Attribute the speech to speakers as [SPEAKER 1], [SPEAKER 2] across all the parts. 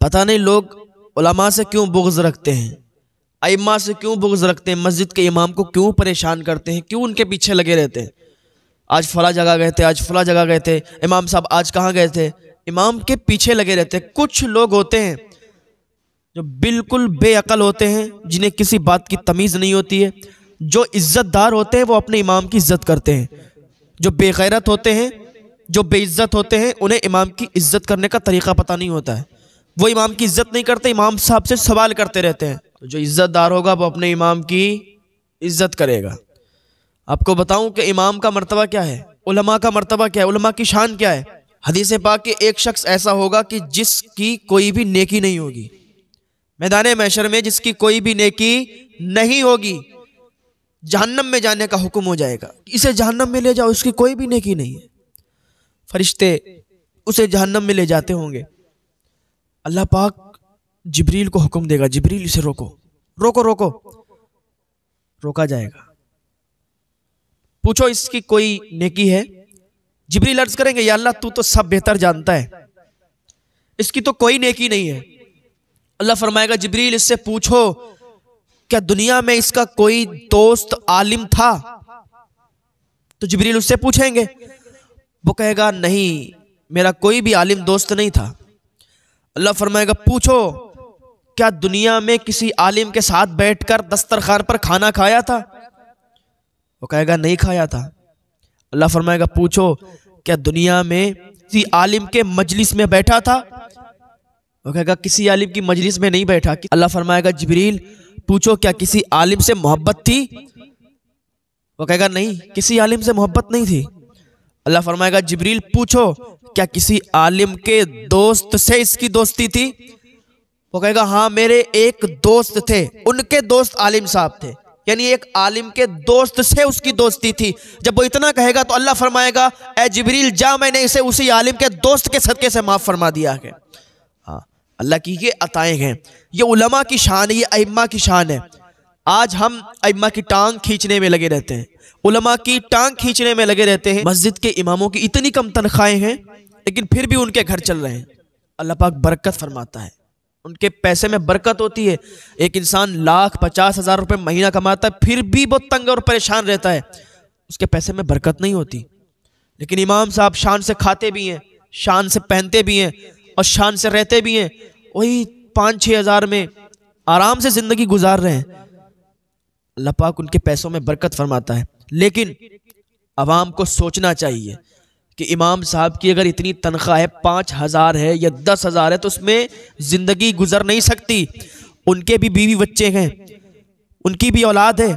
[SPEAKER 1] पता नहीं लोग उलमा से क्यों बुग्ज़ रखते हैं अम्मा से क्यों बुग्ज़ रखते हैं मस्जिद के इमाम को क्यों परेशान करते हैं क्यों उनके पीछे लगे रहते हैं आज फला जगह गए थे आज फला जगह गए थे इमाम साहब आज कहाँ गए थे इमाम के पीछे लगे रहते हैं कुछ लोग होते हैं जो बिल्कुल बेअकल होते हैं जिन्हें किसी बात की तमीज़ नहीं होती है जो इज़्ज़तदार होते हैं वो अपने इमाम की इज़्ज़त करते हैं जो बेगैरत होते हैं जो बेइज़्ज़त होते हैं उन्हें इमाम की इज़्ज़त करने का तरीक़ा पता नहीं होता है वो इमाम की इज्जत नहीं करते इमाम साहब से सवाल करते रहते हैं तो जो इज्जतदार होगा वो अपने इमाम की इज्जत करेगा आपको बताऊं कि इमाम का मर्तबा क्या है उलमा का मर्तबा क्या है उलमा की शान क्या है हदीस पाक के एक शख्स ऐसा होगा कि जिसकी कोई भी नेकी नहीं होगी मैदान मैशर में जिसकी कोई भी नेकी नहीं होगी जहन्नम में जाने का हुक्म हो जाएगा इसे जहन्नम में ले जाओ उसकी कोई भी नेकी नहीं है फरिश्ते उसे जहन्नम में ले जाते होंगे अल्लाह पाक जबरील को हुक्म देगा जबरील इसे रोको रोको रोको रोका जाएगा पूछो इसकी कोई नेकी है जबरील अर्ज करेंगे या अल्लाह तू तो सब बेहतर जानता है इसकी तो कोई नेकी नहीं है अल्लाह फरमाएगा जबरील इससे पूछो क्या दुनिया में इसका कोई दोस्त आलिम था तो जबरील उससे पूछेंगे वो कहेगा नहीं मेरा कोई भी आलिम दोस्त नहीं था अल्लाह फरमाएगा पूछो क्या दुनिया में किसी आलिम के साथ बैठकर दस्तरखान पर खाना खाया था वो कहेगा नहीं खाया था अल्लाह फरमाएगा पूछो क्या दुनिया में किसी आलिम के मजलिस में बैठा था वो कहेगा किसी आलिम की मजलिस में नहीं बैठा अल्लाह फरमाएगा जबरील पूछो क्या किसी आलिम से मोहब्बत थी वो कहेगा नहीं किसी आलिम से मोहब्बत नहीं थी अल्लाह फरमाएगा जबरील पूछो क्या किसी आलिम के दोस्त से इसकी दोस्ती थी वो कहेगा हाँ मेरे एक दोस्त थे उनके दोस्त आलिम साहब थे यानी एक आलिम के दोस्त से उसकी दोस्ती थी जब वो इतना कहेगा तो अल्लाह फरमाएगा ए जबरील जा मैंने इसे उसी आलिम के दोस्त के सदक़े से माफ़ फरमा दिया है हाँ अल्लाह की ये अताएँ हैं ये उलमा की शान है ये अम्मा की शान है आज हम अम्मा की टांग खींचने में लगे रहते हैं उलमा की टांग खींचने में लगे रहते हैं मस्जिद के इमामों की इतनी कम तनख्वाहें हैं लेकिन फिर भी उनके घर चल रहे हैं अल्लाह पाक बरकत फरमाता है उनके पैसे में बरकत होती है एक इंसान लाख पचास हज़ार रुपये महीना कमाता है फिर भी बहुत तंग और परेशान रहता है उसके पैसे में बरकत नहीं होती लेकिन इमाम साहब शान से खाते भी हैं शान से पहनते भी हैं और शान से रहते भी हैं वही पाँच छः हज़ार में आराम से ज़िंदगी गुजार रहे हैं अल्लाह पाक उनके पैसों में बरकत फरमाता है लेकिन आवाम को सोचना चाहिए कि इमाम साहब की अगर इतनी तनख्वाह है पाँच हज़ार है या दस हज़ार है तो उसमें ज़िंदगी गुजर नहीं सकती उनके भी बीवी बच्चे हैं उनकी भी औलाद है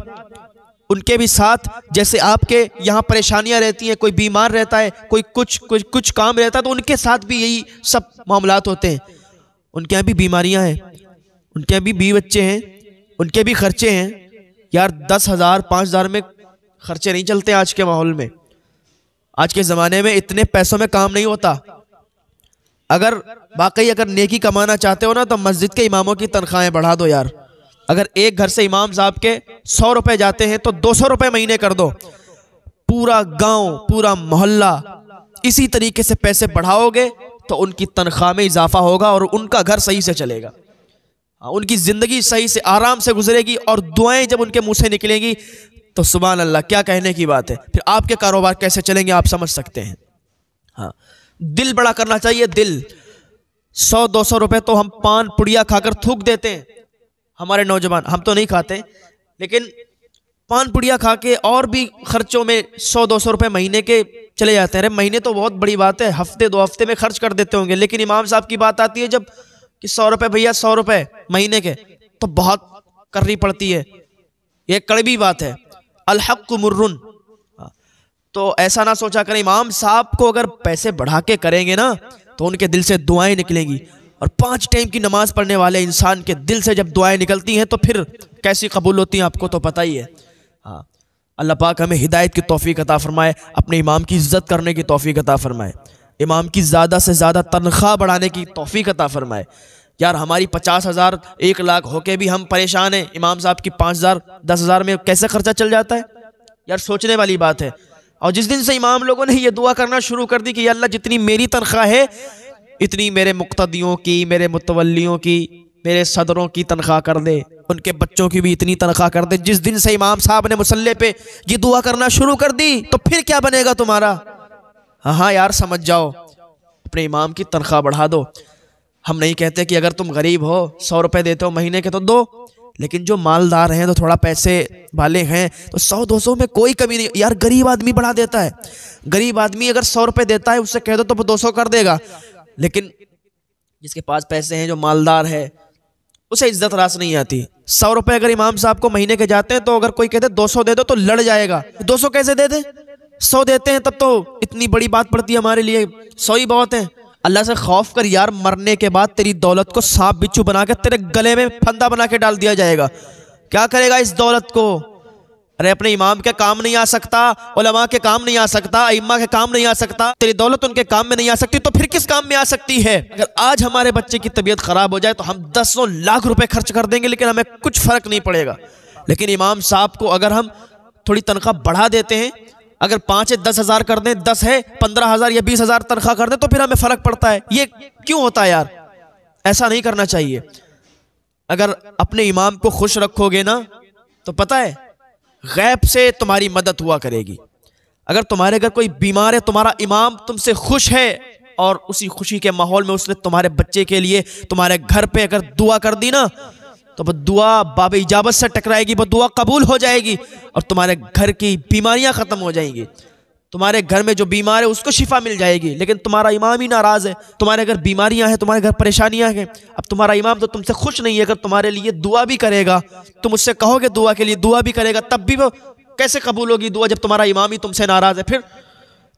[SPEAKER 1] उनके भी साथ जैसे आपके यहाँ परेशानियाँ रहती हैं कोई बीमार रहता है कोई कुछ कुछ कुछ काम रहता है तो उनके साथ भी यही सब मामला होते हैं उनके यहाँ भी बीमारियाँ हैं उनके यहाँ भी बीवी बच्चे हैं उनके भी खर्चे हैं यार दस हज़ार पाँच हज़ार में खर्चे नहीं चलते आज के माहौल में आज के ज़माने में इतने पैसों में काम नहीं होता अगर वाकई अगर नेकी कमाना चाहते हो ना तो मस्जिद के इमामों की तनख्वाहें बढ़ा दो यार अगर एक घर से इमाम साहब के सौ रुपए जाते हैं तो दो सौ रुपये महीने कर दो पूरा गांव पूरा मोहल्ला इसी तरीके से पैसे बढ़ाओगे तो उनकी तनख्वाह में इजाफा होगा और उनका घर सही से चलेगा हाँ, उनकी ज़िंदगी सही से आराम से गुजरेगी और दुआएं जब उनके मुंह से निकलेंगी तो सुबह अल्लाह क्या कहने की बात है फिर आपके कारोबार कैसे चलेंगे आप समझ सकते हैं हाँ दिल बड़ा करना चाहिए दिल सौ दो सौ रुपये तो हम पान पुड़िया खाकर थूक देते हैं हमारे नौजवान हम तो नहीं खाते लेकिन पान पुड़िया खा के और भी खर्चों में सौ दो सौ रुपये महीने के चले जाते हैं अरे महीने तो बहुत बड़ी बात है हफ्ते दो हफ्ते में खर्च कर देते होंगे लेकिन इमाम साहब की बात आती है जब कि सौ रुपये भैया सौ रुपये महीने के तो बहुत करनी पड़ती है ये कड़वी बात है अलहक मुर्रन हाँ। तो ऐसा ना सोचा करें इमाम साहब को अगर पैसे बढ़ा के करेंगे ना तो उनके दिल से दुआएं निकलेंगी और पांच टाइम की नमाज पढ़ने वाले इंसान के दिल से जब दुआएं निकलती हैं तो फिर कैसी कबूल होती हैं आपको तो पता ही है हाँ अल्लाह पाक हमें हिदायत की तोफ़ी अता फ़रमाए अपने इमाम की इज़्ज़त करने की तोफ़ी अता फ़रमाए इमाम की ज़्यादा से ज़्यादा तनख्वाह बढ़ाने की तोफ़ी अता फ़रमाए यार हमारी पचास हज़ार एक लाख होके भी हम परेशान हैं इमाम साहब की पाँच हज़ार दस हज़ार में कैसे खर्चा चल जाता है यार सोचने वाली बात है और जिस दिन से इमाम लोगों ने ये दुआ करना शुरू कर दी कि अल्लाह जितनी मेरी तनख्वाह है इतनी मेरे मुक्तियों की मेरे मुतवलियों की मेरे सदरों की तनख्वाह कर दे उनके बच्चों की भी इतनी तनख्वाह कर दे जिस दिन से इमाम साहब ने मुसल्ले पे ये दुआ करना शुरू कर दी तो फिर क्या बनेगा तुम्हारा हाँ, हाँ यार समझ जाओ अपने इमाम की तनख्वाह बढ़ा दो हम नहीं कहते कि अगर तुम गरीब हो सौ रुपए देते हो महीने के तो दो लेकिन जो मालदार हैं तो थोड़ा पैसे वाले हैं तो सौ दो सौ में कोई कमी नहीं यार गरीब आदमी बढ़ा देता है गरीब आदमी अगर सौ रुपए देता है उससे कह दो तो वो दो सौ कर देगा लेकिन जिसके पास पैसे हैं जो मालदार है उसे इज्जत रास नहीं आती सौ रुपये अगर इमाम साहब को महीने के जाते हैं तो अगर कोई कहते दो सौ दे दो तो लड़ जाएगा दो सौ कैसे दे दे सौ देते हैं तब तो इतनी बड़ी बात पड़ती है हमारे लिए सौ ही बहुत है अल्लाह से खौफ कर यार मरने के बाद तेरी दौलत को सांप बिच्छू बना के तेरे गले में फंदा बना के डाल दिया जाएगा क्या करेगा इस दौलत को अरे अपने इमाम के काम नहीं आ सकता उलमा के काम नहीं आ सकता इमा के काम नहीं आ सकता तेरी दौलत उनके काम में नहीं आ सकती तो फिर किस काम में आ सकती है अगर आज हमारे बच्चे की तबीयत खराब हो जाए तो हम दसों लाख रुपए खर्च कर देंगे लेकिन हमें कुछ फर्क नहीं पड़ेगा लेकिन इमाम साहब को अगर हम थोड़ी तनख्वाह बढ़ा देते हैं अगर पांच है दस हज़ार कर दें दस है पंद्रह हज़ार या बीस हज़ार तनख्वाह कर दें तो फिर हमें फ़र्क पड़ता है ये क्यों होता है यार ऐसा नहीं करना चाहिए अगर अपने इमाम को खुश रखोगे ना तो पता है गैब से तुम्हारी मदद हुआ करेगी अगर तुम्हारे घर कोई बीमार है तुम्हारा इमाम तुमसे खुश है और उसी खुशी के माहौल में उसने तुम्हारे बच्चे के लिए तुम्हारे घर पे अगर दुआ कर दी ना तो बदुआ बाब इजाबत से टकराएगी बदुआ कबूल हो जाएगी और तुम्हारे घर की बीमारियां ख़त्म हो जाएंगी तुम्हारे घर में जो बीमार है उसको शिफा मिल जाएगी लेकिन तुम्हारा इमाम ही नाराज़ है तुम्हारे घर बीमारियां हैं तुम्हारे घर परेशानियां हैं अब तुम्हारा इमाम तो तुमसे खुश नहीं है अगर तुम्हारे लिए दुआ भी करेगा तुम उससे कहोगे दुआ के लिए दुआ भी करेगा तब भी वो कैसे कबूल होगी दुआ जब तुम्हारा इमाम ही तुमसे नाराज़ है फिर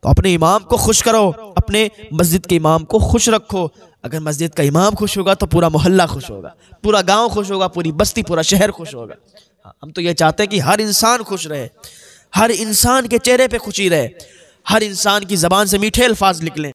[SPEAKER 1] तो अपने इमाम को खुश करो अपने मस्जिद के इमाम को खुश रखो अगर मस्जिद का इमाम खुश होगा तो पूरा मोहल्ला खुश होगा पूरा गांव खुश होगा पूरी बस्ती पूरा शहर खुश होगा हाँ, हम तो ये चाहते हैं कि हर इंसान खुश रहे हर इंसान के चेहरे पे खुशी रहे हर इंसान की ज़बान से मीठे अल्फाज निकलें